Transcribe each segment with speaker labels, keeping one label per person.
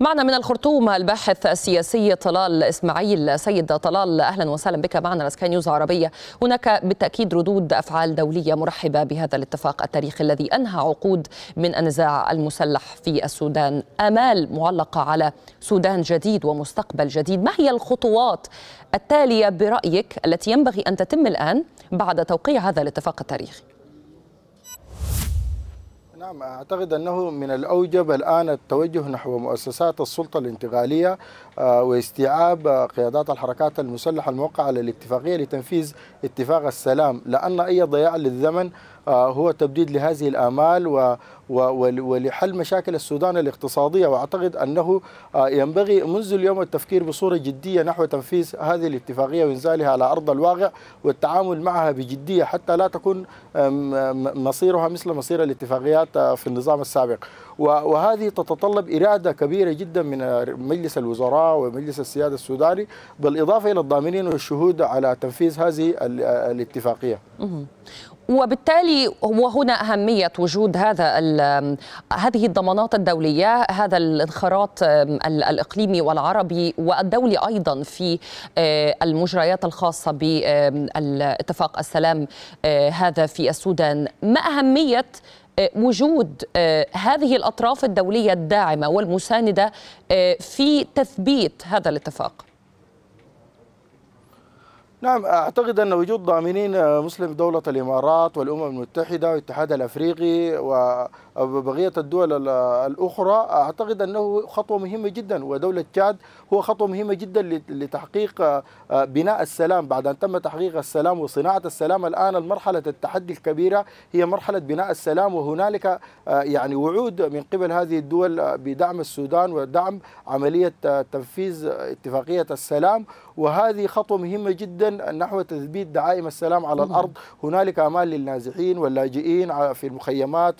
Speaker 1: معنا من الخرطوم الباحث السياسي طلال اسماعيل سيد طلال اهلا وسهلا بك معنا لسكاي نيوز عربيه هناك بالتاكيد ردود افعال دوليه مرحبه بهذا الاتفاق التاريخي الذي انهى عقود من النزاع المسلح في السودان امال معلقه على سودان جديد ومستقبل جديد ما هي الخطوات التاليه برايك التي ينبغي ان تتم الان بعد توقيع هذا الاتفاق التاريخي
Speaker 2: نعم أعتقد أنه من الأوجب الآن التوجه نحو مؤسسات السلطة الانتقالية آه، واستيعاب آه، قيادات الحركات المسلحة الموقعة على الاتفاقيه لتنفيذ اتفاق السلام لأن أي ضياع للزمن آه، هو تبديد لهذه الآمال ولحل مشاكل السودان الاقتصادية وأعتقد أنه آه، ينبغي منذ اليوم التفكير بصورة جدية نحو تنفيذ هذه الاتفاقية وإنزالها على أرض الواقع والتعامل معها بجدية حتى لا تكون مصيرها مثل مصير الاتفاقيات آه، في النظام السابق وهذه تتطلب إرادة كبيرة جدا من مجلس الوزراء ومجلس السيادة السوداني بالإضافة إلى الضامنين والشهود على تنفيذ هذه الاتفاقية
Speaker 1: وبالتالي وهنا أهمية وجود هذا هذه الضمانات الدولية هذا الانخراط الإقليمي والعربي والدولي أيضا في آه، المجريات الخاصة بالاتفاق السلام آه، هذا في السودان ما أهمية آه، وجود هذه الأطراف الدولية الداعمة والمساندة في تثبيت هذا الاتفاق
Speaker 2: نعم أعتقد أن وجود ضامنين آه، مسلم دولة الإمارات والأمم المتحدة والاتحاد الأفريقي وبقية الدول الأخرى أعتقد أنه خطوة مهمة جدا ودولة تشاد هو خطوة مهمة جدا لتحقيق آه، بناء السلام بعد أن تم تحقيق السلام وصناعة السلام الآن المرحلة التحدي الكبيرة هي مرحلة بناء السلام وهنالك آه، يعني وعود من قبل هذه الدول بدعم السودان ودعم عملية تنفيذ اتفاقية السلام وهذه خطوة مهمة جدا جدا نحو تثبيت دعائم السلام على الأرض هنالك أمال للنازحين واللاجئين في المخيمات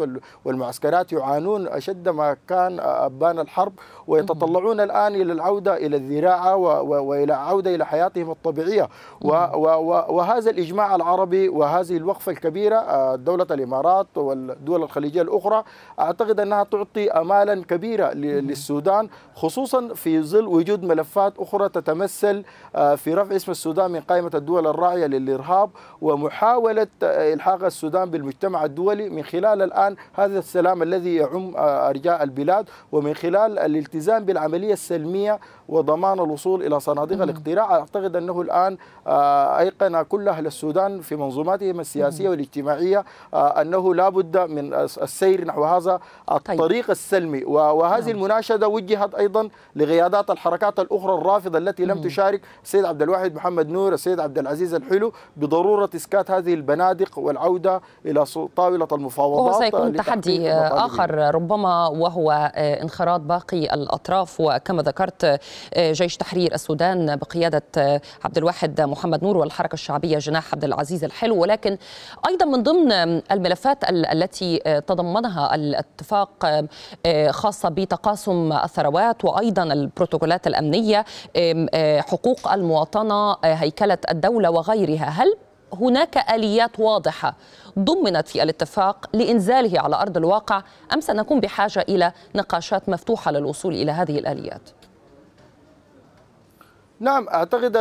Speaker 2: والمعسكرات يعانون أشد ما كان أبان الحرب ويتطلعون الآن إلى العودة إلى الذراعة وإلى عودة إلى حياتهم الطبيعية وهذا الإجماع العربي وهذه الوقفة الكبيرة آه، دولة الإمارات والدول الخليجية الأخرى أعتقد أنها تعطي أمالا كبيرة للسودان خصوصا في ظل وجود ملفات أخرى تتمثل آه، في رفع اسم السودان من قائمة قائمة الدول الراعية للإرهاب ومحاولة إلحاق السودان بالمجتمع الدولي من خلال الآن هذا السلام الذي يعم أرجاء البلاد ومن خلال الالتزام بالعملية السلمية وضمان الوصول إلى صناديق الاقتراع أعتقد أنه الآن آه، أيقن كل أهل السودان في منظوماتهم السياسية والاجتماعية آه، أنه لا بد من السير نحو هذا طيب. الطريق السلمي وهذه نعم. المناشدة وجهت أيضا لقيادات الحركات الأخرى الرافضة التي لم تشارك السيد عبد الواحد محمد نور السيد السيد عبد العزيز الحلو بضروره اسكات هذه البنادق والعوده الى طاوله المفاوضات وهو سيكون تحدي اخر
Speaker 1: ربما وهو آه، انخراط باقي الاطراف وكما ذكرت آه، جيش تحرير السودان بقياده آه، عبد الواحد محمد نور والحركه الشعبيه جناح عبد العزيز الحلو ولكن ايضا من ضمن الملفات التي تضمنها الاتفاق خاصه بتقاسم الثروات وايضا البروتوكولات الامنيه حقوق المواطنه هيكله مرحلة الدولة وغيرها هل هناك اليات واضحه ضمنت في الاتفاق لانزاله على ارض الواقع ام سنكون بحاجه الى نقاشات مفتوحه للوصول الى هذه الاليات؟
Speaker 2: نعم أعتقد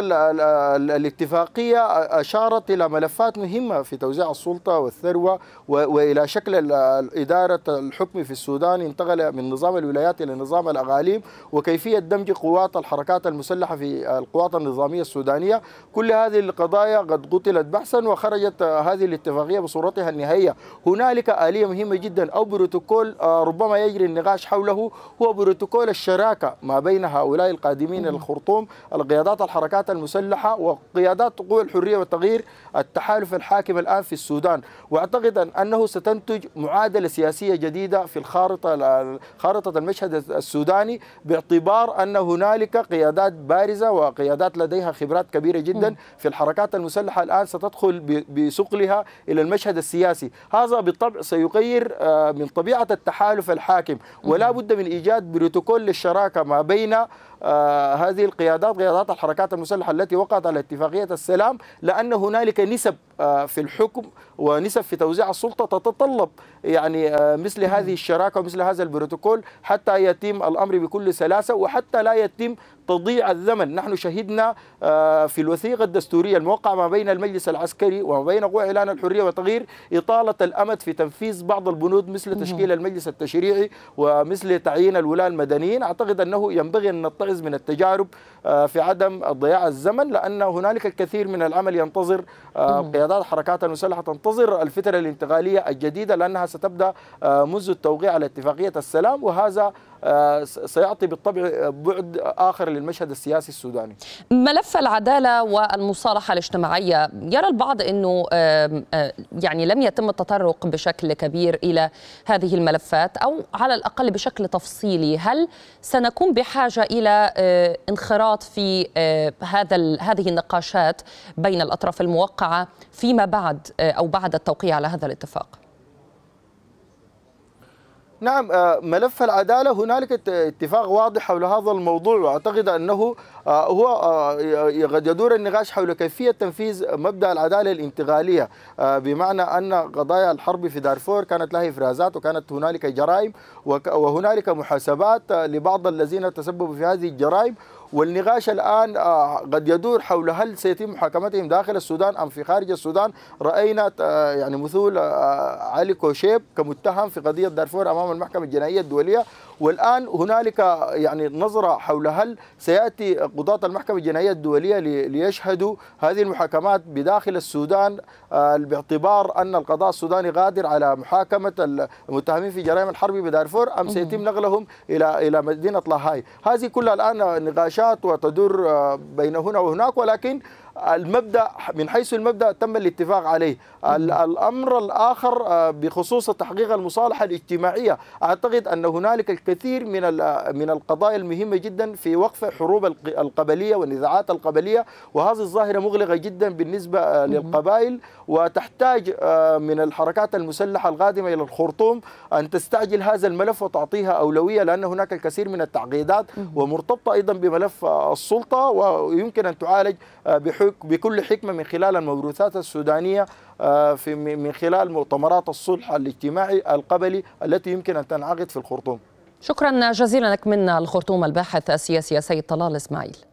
Speaker 2: الاتفاقية أشارت إلى ملفات مهمة في توزيع السلطة والثروة وإلى شكل إدارة الحكم في السودان انتقل من نظام الولايات إلى نظام الأغاليم وكيفية دمج قوات الحركات المسلحة في القوات النظامية السودانية كل هذه القضايا قد قتلت بحثا وخرجت هذه الاتفاقية بصورتها النهائية هنالك آلية مهمة جدا أو بروتوكول آه، ربما يجري النقاش حوله هو بروتوكول الشراكة ما بين هؤلاء القادمين الخرطوم قيادات الحركات المسلحة وقيادات قوى الحرية والتغيير التحالف الحاكم الآن في السودان وأعتقد أنه ستنتج معادلة سياسية جديدة في الخارطة خارطة المشهد السوداني باعتبار أن هنالك قيادات بارزة وقيادات لديها خبرات كبيرة جدا في الحركات المسلحة الآن ستدخل بثقلها إلى المشهد السياسي هذا بالطبع سيغير آه، من طبيعة التحالف الحاكم ولا بد من إيجاد بروتوكول للشراكة ما بين آه، هذه القيادات قيادات الحركات المسلحة التي وقعت على اتفاقية السلام لأن هنالك نسب آه، في الحكم ونسب في توزيع السلطة تتطلب يعني آه، مثل هذه الشراكة ومثل هذا البروتوكول حتى يتم الأمر بكل سلاسة وحتى لا يتم تضيع الزمن نحن شهدنا آه، في الوثيقة الدستورية الموقعة ما بين المجلس العسكري وما بين قوى إعلان الحرية وتغيير إطالة الأمد في تنفيذ بعض البنود مثل تشكيل المجلس التشريعي ومثل تعيين الولاة المدنيين أعتقد أنه ينبغي أن نتعظ من التجارب في عدم ضياع الزمن لأن هنالك الكثير من العمل ينتظر قيادات أعداد حركات المسلحة تنتظر الفترة الانتقالية الجديدة لأنها ستبدأ آه، منذ التوقيع على اتفاقية السلام وهذا آه، سيعطي بالطبع بعد آخر للمشهد السياسي السوداني
Speaker 1: ملف العدالة والمصالحة الاجتماعية يرى البعض أنه آه، يعني لم يتم التطرق بشكل كبير إلى هذه الملفات أو على الأقل بشكل تفصيلي هل سنكون بحاجة إلى آه، انخراط في هذا هذه النقاشات بين الأطراف الموقعة فيما بعد أو بعد التوقيع على هذا الاتفاق
Speaker 2: نعم آه، ملف العدالة هنالك اتفاق واضح حول هذا الموضوع وأعتقد أنه آه، هو آه، قد يدور النقاش حول كيفية تنفيذ مبدأ العدالة الانتقالية بمعنى أن قضايا الحرب في دارفور كانت لها إفرازات وكانت هنالك جرائم وهنالك محاسبات لبعض الذين تسببوا في هذه الجرائم والنقاش الآن آه، قد يدور حول هل سيتم محاكمتهم داخل السودان أم في خارج السودان رأينا آه، يعني مثول آه، علي كوشيب كمتهم في قضية دارفور أمام المحكمة الجنائية الدولية والآن هنالك يعني نظرة حول هل سيأتي قضاة المحكمة الجنائية الدولية ليشهدوا هذه المحاكمات بداخل السودان باعتبار أن القضاء السوداني قادر على محاكمة المتهمين في جرائم الحرب بدارفور أم أمم. سيتم نقلهم إلى إلى مدينة لاهاي هذه كلها الآن نقاشات مناقشات وتدور آه، بين هنا وهناك ولكن المبدا من حيث المبدا تم الاتفاق عليه الامر الاخر آه، بخصوص تحقيق المصالحه الاجتماعيه اعتقد ان هنالك الكثير من من القضايا المهمه جدا في وقف حروب القبليه والنزاعات القبليه وهذه الظاهره مغلقه جدا بالنسبه آه، للقبائل وتحتاج آه، من الحركات المسلحه القادمه الى الخرطوم ان تستعجل هذا الملف وتعطيها اولويه لان هناك الكثير من التعقيدات ومرتبطه ايضا بملف السلطه ويمكن ان تعالج بحلول بكل حكمة من خلال الموروثات السودانية آه، في من خلال مؤتمرات الصلح الاجتماعي القبلي التي يمكن أن تنعقد في الخرطوم
Speaker 1: شكرا جزيلا لك من الخرطوم الباحث السياسي سيد طلال إسماعيل